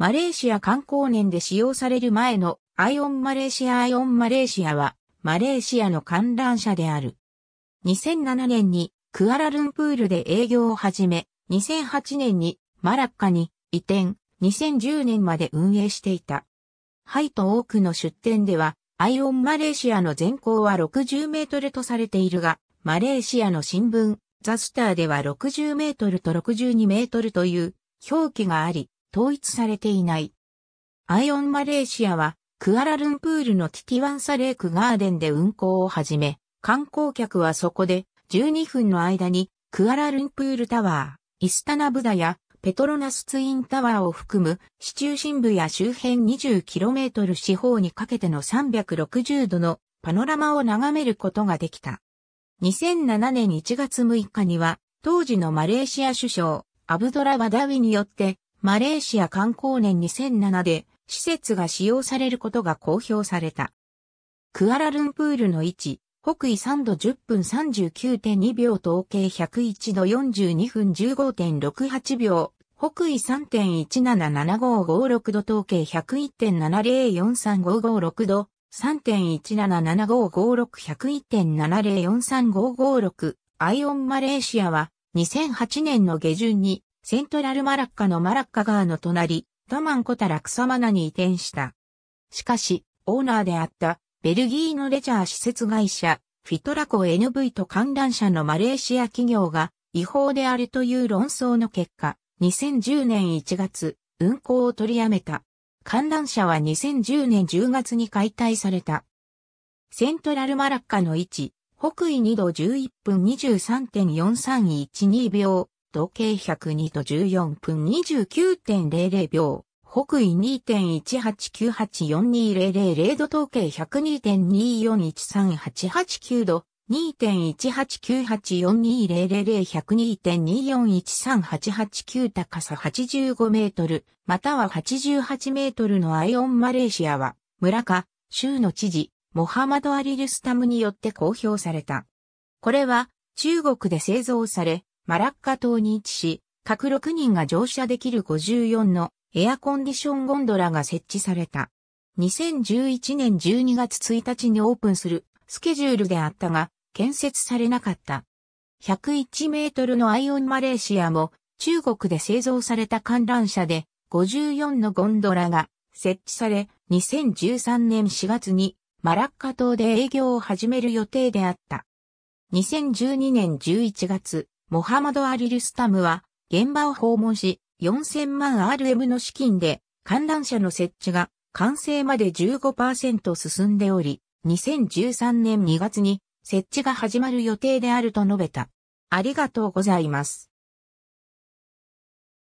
マレーシア観光年で使用される前のアイオンマレーシアアイオンマレーシアはマレーシアの観覧車である。2007年にクアラルンプールで営業を始め、2008年にマラッカに移転、2010年まで運営していた。ハイと多くの出店では、アイオンマレーシアの全高は60メートルとされているが、マレーシアの新聞、ザスターでは60メートルと62メートルという表記があり、統一されていない。アイオンマレーシアは、クアラルンプールのティティワンサレークガーデンで運行を始め、観光客はそこで12分の間にクアラルンプールタワー、イスタナブダやペトロナスツインタワーを含む市中心部や周辺 20km 四方にかけての360度のパノラマを眺めることができた。2007年1月6日には当時のマレーシア首相アブドラ・バダウィによってマレーシア観光年2007で施設が使用されることが公表された。クアラルンプールの位置、北緯3度10分39.2秒統計101度42分15.68秒、北緯3.177556度統計101.704355度、3.177556101.7043556アイオンマレーシアは2008年の下旬にセントラルマラッカのマラッカ川の隣、ダマンコタラクサマナに移転した。しかし、オーナーであったベルギーのレジャー施設会社、フィトラコ NV と観覧車のマレーシア企業が違法であるという論争の結果、2010年1月、運行を取りやめた。観覧車は2010年10月に解体された。セントラルマラッカの位置、北緯2度11分23.4312秒、時計102と14分29.00秒。北緯2.18984200度統計102.241388度2 1 8 9 8 4 2 0 0 0 1 0 2 2 4 1 3 8 8高さ85メートル、または88メートルのアイオンマレーシアは、村か、州の知事、モハマド・アリルスタムによって公表された。これは、中国で製造され、マラッカ島に位置し、各6人が乗車できる54のエアコンディションゴンドラが設置された。2011年12月1日にオープンするスケジュールであったが、建設されなかった。101メートルのアイオンマレーシアも中国で製造された観覧車で54のゴンドラが設置され、2013年4月にマラッカ島で営業を始める予定であった。2012年11月、モハマド・アリ・ルスタムは、現場を訪問し、4000万 RM の資金で、観覧車の設置が完成まで15%進んでおり、2013年2月に設置が始まる予定であると述べた。ありがとうございます。